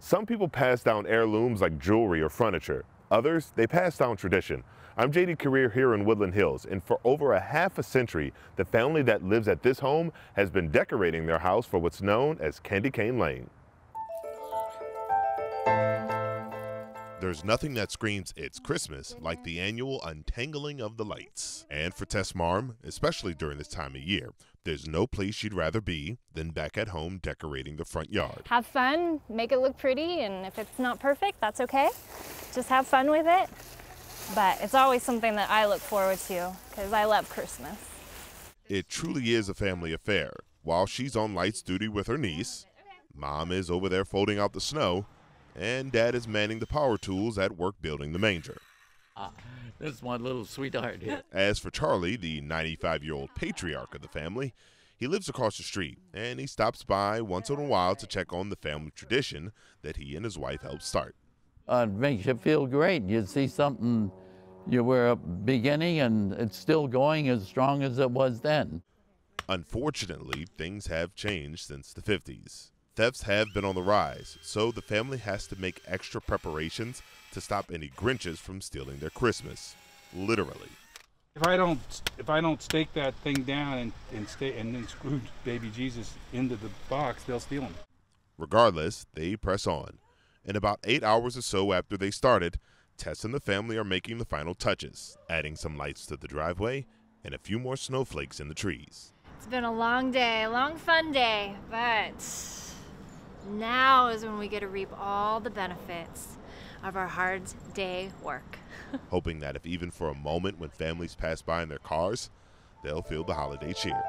Some people pass down heirlooms like jewelry or furniture. Others, they pass down tradition. I'm JD Career here in Woodland Hills, and for over a half a century, the family that lives at this home has been decorating their house for what's known as Candy Cane Lane. There's nothing that screams it's Christmas like the annual untangling of the lights. And for Tess Marm, especially during this time of year, there's no place you'd rather be than back at home decorating the front yard. Have fun, make it look pretty, and if it's not perfect, that's okay. Just have fun with it. But it's always something that I look forward to because I love Christmas. It truly is a family affair. While she's on lights duty with her niece, mom is over there folding out the snow and Dad is manning the power tools at work building the manger. Ah, this is my little sweetheart here. As for Charlie, the 95 year old patriarch of the family, he lives across the street and he stops by once in a while to check on the family tradition that he and his wife helped start. Uh, it makes you feel great. You see something you were beginning and it's still going as strong as it was then. Unfortunately, things have changed since the 50s. Thefts have been on the rise, so the family has to make extra preparations to stop any Grinches from stealing their Christmas. Literally. If I don't if I don't stake that thing down and, and stay and then screw baby Jesus into the box, they'll steal him. Regardless, they press on. In about eight hours or so after they started, Tess and the family are making the final touches, adding some lights to the driveway and a few more snowflakes in the trees. It's been a long day, a long fun day, but now is when we get to reap all the benefits of our hard day work. Hoping that if even for a moment when families pass by in their cars, they'll feel the holiday cheer.